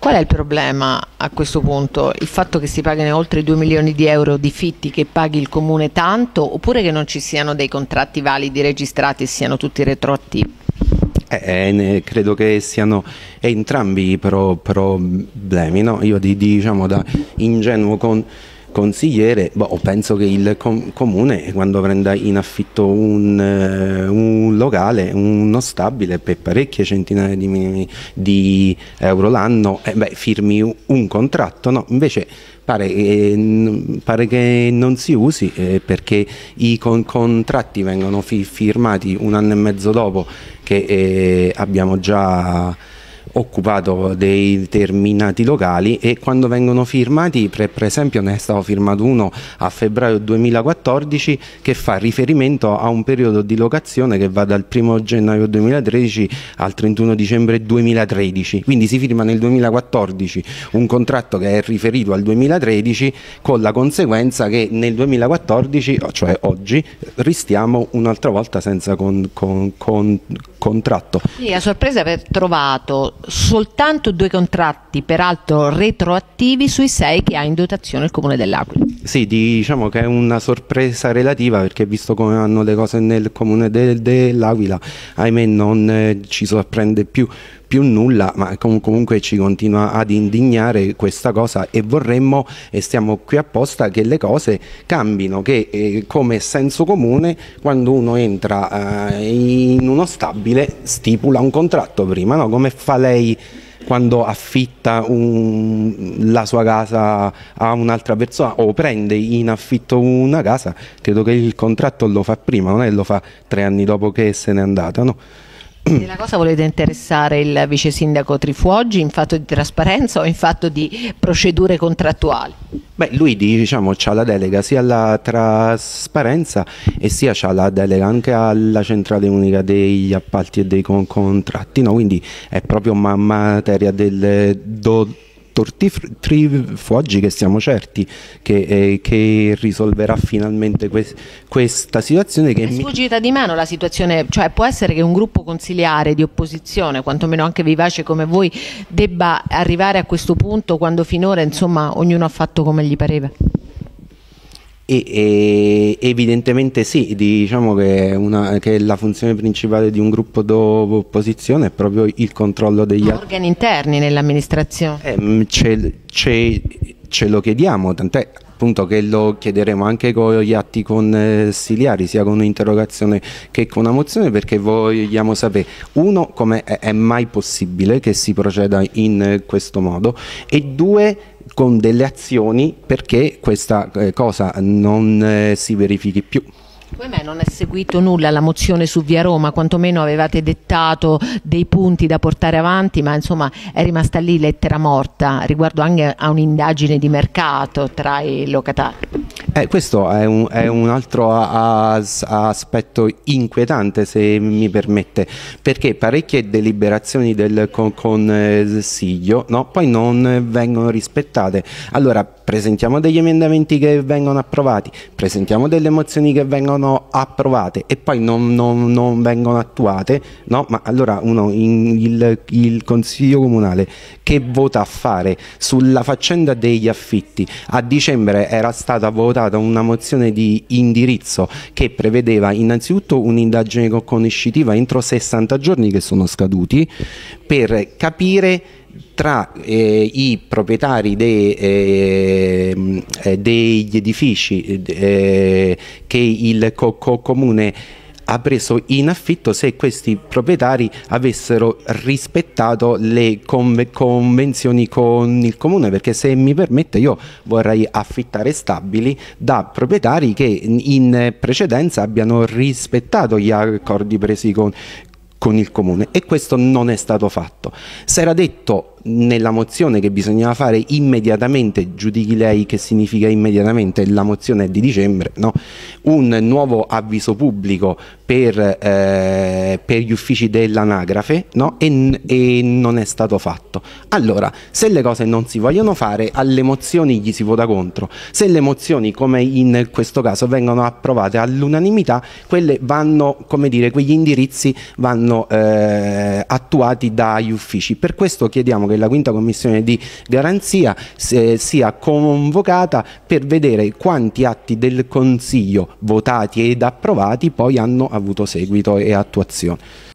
Qual è il problema a questo punto? Il fatto che si paghino oltre 2 milioni di euro di fitti che paghi il comune tanto oppure che non ci siano dei contratti validi registrati e siano tutti retroattivi? Eh, eh, credo che siano entrambi però, problemi, no? io di, diciamo da ingenuo con consigliere, boh, penso che il com comune quando prenda in affitto un, eh, un, locale, uno stabile per parecchie centinaia di, di euro l'anno, eh beh, firmi un contratto, no? Invece pare, eh, pare che non si usi eh, perché i con contratti vengono fi firmati un anno e mezzo dopo che eh, abbiamo già occupato dei determinati locali e quando vengono firmati, per, esempio ne è stato firmato uno a febbraio 2014 che fa riferimento a un periodo di locazione che va dal 1 gennaio 2013 al 31 dicembre 2013, quindi si firma nel 2014 un contratto che è riferito al 2013 con la conseguenza che nel 2014, cioè oggi, ristiamo un'altra volta senza con, con, con contratto. Sì, a sorpresa aver trovato soltanto due contratti, peraltro retroattivi, sui sei che ha in dotazione il Comune dell'Aquila. Sì, diciamo che è una sorpresa relativa perché visto come vanno le cose nel Comune dell'Aquila, ahimè non eh, ci sorprende più più nulla, ma com comunque ci continua ad indignare questa cosa e vorremmo e stiamo qui apposta che le cose cambino, che eh, come senso comune quando uno entra eh, in uno stabile disponibile stipula un contratto prima, no? come fa lei quando affitta un, la sua casa a un'altra persona o prende in affitto una casa, credo che il contratto lo fa prima, non è che lo fa tre anni dopo che se n'è andata. No? Della cosa volete interessare il vice sindaco Trifuoggi in fatto di trasparenza o in fatto di procedure contrattuali? Beh, lui diciamo, ha la delega sia alla trasparenza e sia ha la delega anche alla centrale unica degli appalti e dei con contratti, no? quindi è proprio ma materia del... dottore. Tortifoggi che siamo certi che, eh, che risolverà finalmente que questa situazione che è sfuggita mi... di mano la situazione cioè può essere che un gruppo consiliare di opposizione quantomeno anche vivace come voi debba arrivare a questo punto quando finora insomma ognuno ha fatto come gli pareva e, e, evidentemente sì, diciamo che, una, che, la funzione principale di un gruppo d'opposizione è proprio il controllo degli organi interni nell'amministrazione. Eh, ce, ce, ce, lo chiediamo, tant'è appunto che lo chiederemo anche con gli atti consiliari, eh, sia con un'interrogazione che con una mozione, perché vogliamo sapere, uno, come è mai possibile che si proceda in eh, questo modo e due, con delle azioni perché questa eh, cosa non si verifichi più. Come me non è seguito nulla la mozione su Via Roma, quantomeno avevate dettato dei punti da portare avanti, ma insomma è rimasta lì lettera morta riguardo anche a un'indagine di mercato tra i locatari. Eh, questo è un, è un altro a, aspetto inquietante, se mi permette, perché parecchie deliberazioni del con, Consiglio eh, no, poi non vengono rispettate. Allora, presentiamo degli emendamenti che vengono approvati, presentiamo delle mozioni che vengono approvate e poi non, non, non vengono attuate, no? ma allora uno, in, il, il Consiglio Comunale che vota a fare sulla faccenda degli affitti? A dicembre era stata votata una mozione di indirizzo che prevedeva innanzitutto un'indagine conoscitiva entro 60 giorni che sono scaduti per capire tra eh, i proprietari dei, eh, mm, eh, degli edifici eh, eh, che il co co comune ha preso in affitto se questi proprietari avessero rispettato le con convenzioni con il comune perché se mi permette io vorrei affittare stabili da proprietari che in precedenza abbiano rispettato gli accordi presi con, con il comune e questo non è stato fatto. Si era detto nella mozione che bisognava fare immediatamente, giudichi lei che significa immediatamente, la mozione è di dicembre, no? un nuovo avviso pubblico per, eh, per gli uffici dell'anagrafe no? e, e, non è stato fatto. Allora, se le cose non si vogliono fare, alle mozioni gli si vota contro, se le mozioni come in questo caso vengono approvate all'unanimità, quelle vanno, come dire, quegli indirizzi vanno eh, attuati dagli uffici. Per questo chiediamo che la quinta commissione di garanzia sia convocata per vedere quanti atti del Consiglio votati ed approvati poi hanno avuto seguito e attuazione.